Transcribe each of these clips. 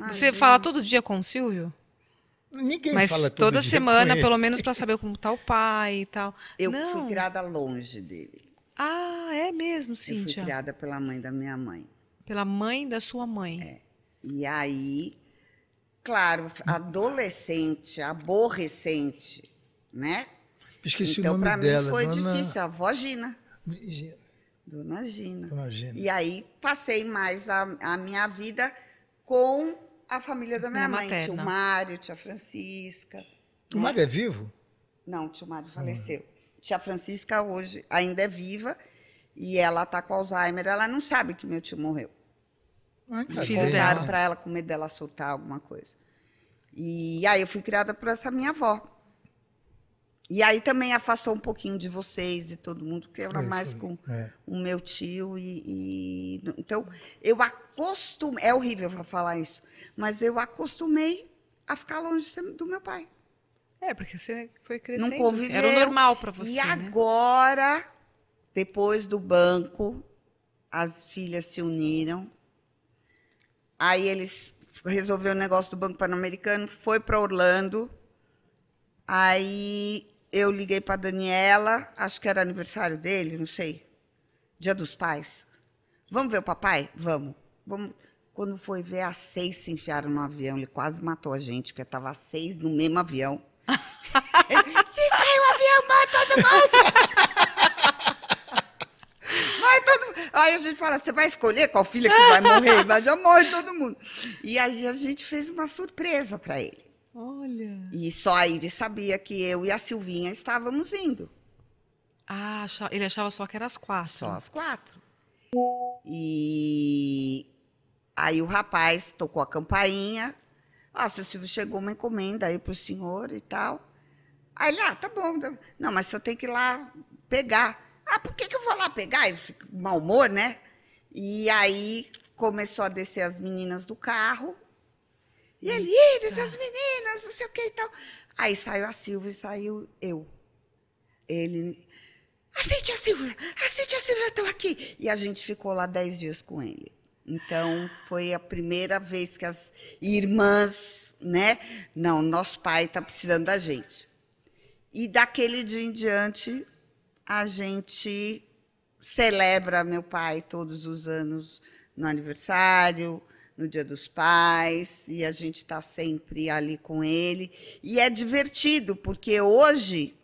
Imagina. Você fala todo dia com o Silvio? Ninguém Mas fala todo toda semana, pelo menos para saber como tá o pai e tal. Eu Não. fui criada longe dele. Ah, é mesmo, Cíntia? Eu fui criada pela mãe da minha mãe. Pela mãe da sua mãe. É. E aí, claro, adolescente, aborrecente, né? Esqueci então, o nome dela. Então, para mim foi Dona... difícil. A avó Gina. Gina. Dona Gina. Dona Gina. E aí, passei mais a, a minha vida com a família da minha, minha mãe, materna. tio Mário, tia Francisca. O né? Mário é vivo? Não, tio Mário ah. faleceu. Tia Francisca hoje ainda é viva e ela está com Alzheimer, ela não sabe que meu tio morreu. Ai, Contaram para ela com medo dela soltar alguma coisa. E aí eu fui criada por essa minha avó. E aí também afastou um pouquinho de vocês e todo mundo, porque eu era é, mais com é. o meu tio e, e, Então, eu acostumei... É horrível falar isso, mas eu acostumei a ficar longe do meu pai. É, porque você foi crescendo. Não assim, conviveu. Era o normal para você, E né? agora, depois do banco, as filhas se uniram. Aí eles resolveu o negócio do Banco Pan-Americano, foi para Orlando. Aí eu liguei para Daniela, acho que era aniversário dele, não sei. Dia dos Pais. Vamos ver o papai? Vamos. Vamos. Quando foi ver, as seis se enfiaram no avião. Ele quase matou a gente, porque estava seis no mesmo avião. se cai o avião, mata todo mundo! Morre todo mundo. Aí a gente fala, você vai escolher qual filha que vai morrer? Mas já morre todo mundo. E aí a gente fez uma surpresa para ele. Olha. E só a Iris sabia que eu e a Silvinha estávamos indo. Ah, ele achava só que era as quatro. Só as quatro. E aí o rapaz tocou a campainha. Ah, seu Silvio, chegou uma encomenda aí para o senhor e tal. Aí ele, ah, tá bom. Tá Não, mas eu tenho que ir lá pegar. Ah, por que, que eu vou lá pegar? Ele fica mau humor, né? E aí começou a descer as meninas do carro. E ele, eles, as meninas, não sei o que e tal. Aí saiu a Silvia e saiu eu. Ele, aceite a Silvia, aceite a Silvia estou aqui. E a gente ficou lá dez dias com ele. Então, foi a primeira vez que as irmãs, né? Não, nosso pai está precisando da gente. E daquele dia em diante, a gente celebra meu pai todos os anos no aniversário, no Dia dos Pais, e a gente está sempre ali com ele. E é divertido, porque hoje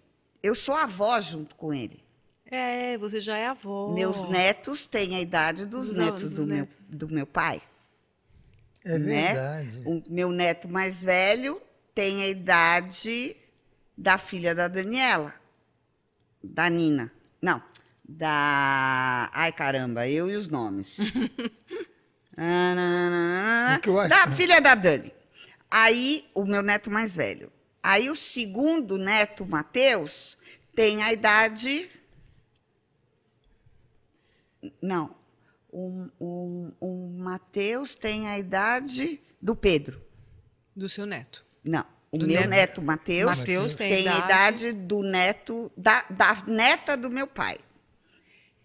eu sou avó junto com ele. É, você já é avó. Meus netos têm a idade dos Não, netos, dos do, netos. Meu, do meu pai. É né? verdade. O meu neto mais velho tem a idade da filha da Daniela, da Nina. Não, da. Ai, caramba, eu e os nomes. Da filha da Dani. Aí, o meu neto mais velho. Aí, o segundo neto, Matheus, tem a idade. Não. O, o, o Matheus tem a idade do Pedro. Do seu neto? Não. O do meu neto, neto Matheus, Mateus tem, tem a idade do neto, da, da neta do meu pai.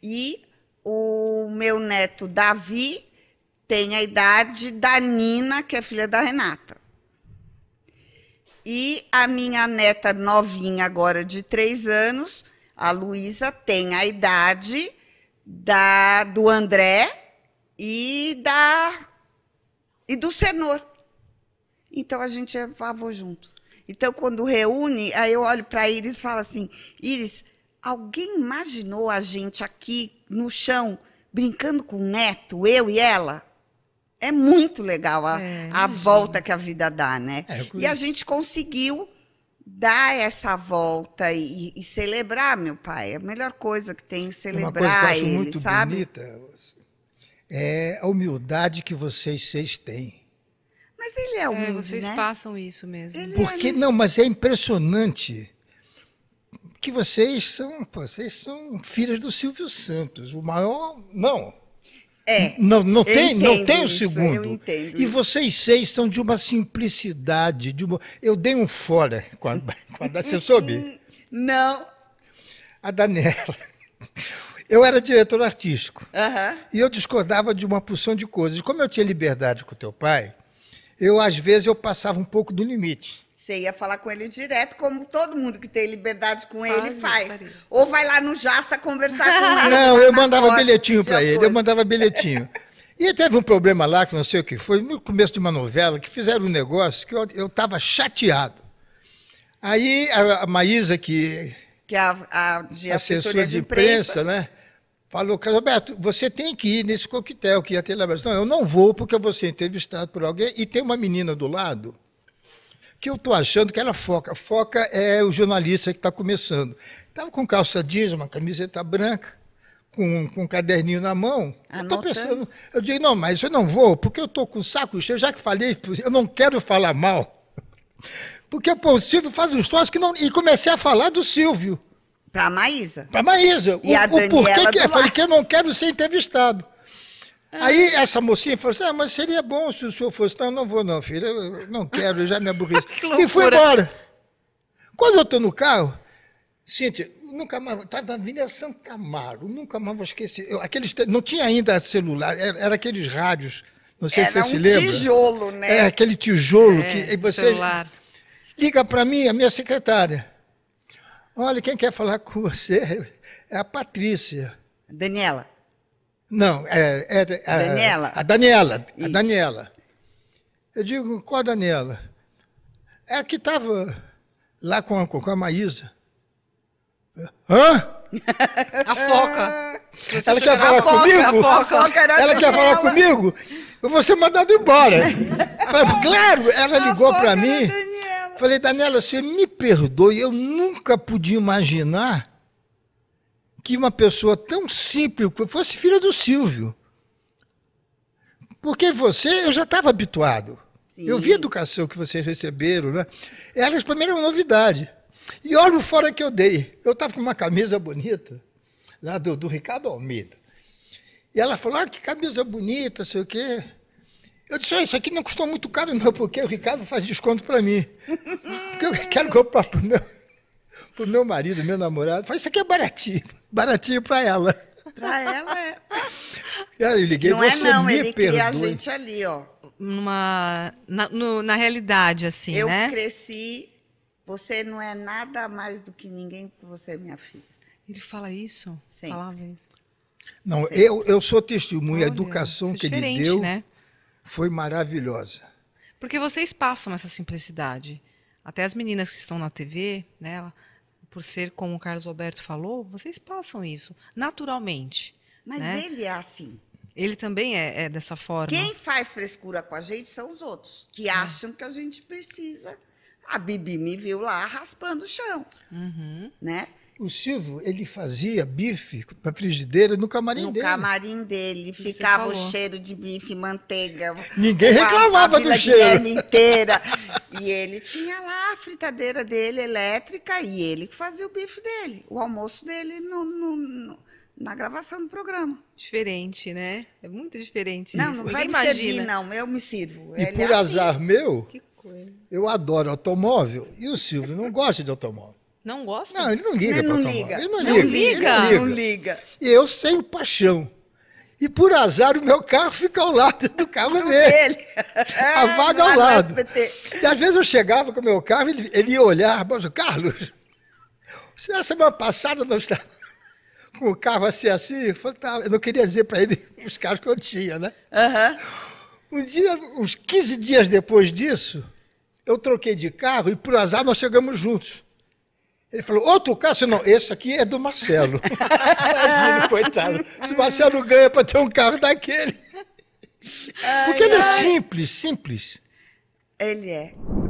E o meu neto Davi tem a idade da Nina, que é filha da Renata. E a minha neta novinha, agora de três anos, a Luísa, tem a idade da, do André e, da, e do Senor. Então a gente é avô junto. Então, quando reúne, aí eu olho para Iris e falo assim: Iris, alguém imaginou a gente aqui no chão brincando com o neto, eu e ela? é muito legal a, é, a volta que a vida dá, né? É, e a gente conseguiu dar essa volta e, e, celebrar meu pai. A melhor coisa que tem é celebrar Uma coisa que eu acho ele, muito sabe? Bonita é a humildade que vocês seis têm. Mas ele é humilde, é, vocês né? passam isso mesmo. Ele é Porque é... não, mas é impressionante que vocês são, vocês são filhas do Silvio Santos, o maior, não, é. Não, não tem, não tem o segundo. e vocês seis são de uma simplicidade, de uma... Eu dei um fora quando a, com Você soube? Não. A Daniela. Eu era diretor artístico. E eu discordava de uma porção de coisas. Como eu tinha liberdade com o teu pai, eu às vezes eu passava um pouco do limite. Você ia falar com ele direto, como todo mundo que tem liberdade com ele Ai, faz. Ou vai lá no Jaça conversar com ele. Não, eu mandava porta, bilhetinho para ele, eu mandava bilhetinho. E teve um problema lá, que não sei o que foi, no começo de uma novela, que fizeram um negócio que eu estava chateado. Aí a, a Maísa, que. Que é a, a, de assessoria de imprensa, imprensa né? falou, Alberto, você tem que ir nesse coquetel que ia ter lá. Não, eu não vou porque eu vou ser entrevistado por alguém. E tem uma menina do lado que eu estou achando que ela foca. Foca é o jornalista que está começando. Estava com calça jeans, uma camiseta branca, com, com um caderninho na mão. Anota. Eu estou pensando, eu digo, não, mas eu não vou, porque eu estou com o saco cheio, já que falei, eu não quero falar mal. Porque pô, o Silvio faz uns toques que não. E comecei a falar do Silvio. Para a Maísa. Para a Maísa. E o, a Daniela o porquê que eu falei que eu não quero ser entrevistado. Ah. Aí essa mocinha falou assim: ah, mas seria bom se o senhor fosse. Não, não vou, não, filho. Eu não quero, eu já me aborreci. e foi embora. Quando eu estou no carro, Cíntia, nunca mais. Estava tá na Avenida Santa Amaro, nunca mais vou esquecer. Eu, aqueles, não tinha ainda celular, era, era aqueles rádios. Não sei era se você um se lembra. tijolo, né? É, aquele tijolo é, que. Você celular. liga para mim, a minha secretária. Olha, quem quer falar com você é a Patrícia. Daniela. Não, é, é, é a Daniela. A Daniela. Isso. A Daniela. Eu digo, qual a Daniela? É a que estava lá com a, com a Maísa. Hã? A foca. Você ela quer falar foca, comigo? A foca. A foca ela quer falar comigo? Eu vou ser mandado embora. claro, ela ligou para mim. Falei, Daniela, você me perdoe, eu nunca podia imaginar que uma pessoa tão simples fosse filha do Silvio. Porque você, eu já estava habituado. Sim. Eu vi a educação que vocês receberam, né? Elas para mim era novidade. E olha o fora que eu dei. Eu estava com uma camisa bonita, lá do, do Ricardo Almeida. E ela falou, ah, que camisa bonita, sei o quê. Eu disse, ah, isso aqui não custou muito caro não, porque o Ricardo faz desconto para mim. Porque eu quero comprar o meu, meu marido, meu namorado. Falei, isso aqui é baratinho, baratinho para ela. Para ela é. Eu liguei, não é você é não, me ele perdoe. cria a gente ali, ó. Numa, na, no, na realidade, assim, eu né? Eu cresci, você não é nada mais do que ninguém, você é minha filha. Ele fala isso? Sim. Falava isso. Não, eu, eu sou testemunha, Olha, a educação é que ele deu... Né? foi maravilhosa. Porque vocês passam essa simplicidade. Até as meninas que estão na TV, né, por ser como o Carlos Alberto falou, vocês passam isso naturalmente. Mas né? ele é assim. Ele também é, é, dessa forma. Quem faz frescura com a gente são os outros, que é. acham que a gente precisa. A Bibi me viu lá raspando o chão, uhum. né? O Silvio, ele fazia bife para frigideira no camarim no dele. No camarim dele. ficava o cheiro de bife, manteiga. Ninguém reclamava a, a do cheiro. inteira. e ele tinha lá a fritadeira dele, elétrica, e ele que fazia o bife dele, o almoço dele no, no, no na gravação do programa. Diferente, né? É muito diferente. Não, isso. não vai me imagina. servir, não. Eu me sirvo. E Ele é por é assim. azar meu, eu adoro automóvel e o Silvio não gosta de automóvel. Não gosta? Não, ele não liga. Ele não liga. Ele não, não liga. liga. Ele não liga. Não liga. E eu sem paixão. E por azar o meu carro fica ao lado do carro dele. A ah, vaga ao lado. E às vezes eu chegava com o meu carro, ele, ele ia olhar, mas o Carlos, se na semana passada nós estávamos com o carro assim, assim, eu, falei, tá, eu não queria dizer para ele os carros que eu tinha, né? Uhum. Um dia, uns 15 dias depois disso, eu troquei de carro e por azar nós chegamos juntos. Ele falou, outro Cássio, não, esse aqui é do Marcelo. Imagina, coitado. Se o Marcelo ganha para ter um carro daquele. Ai, Porque ele é ai. é simples, simples. Ele é.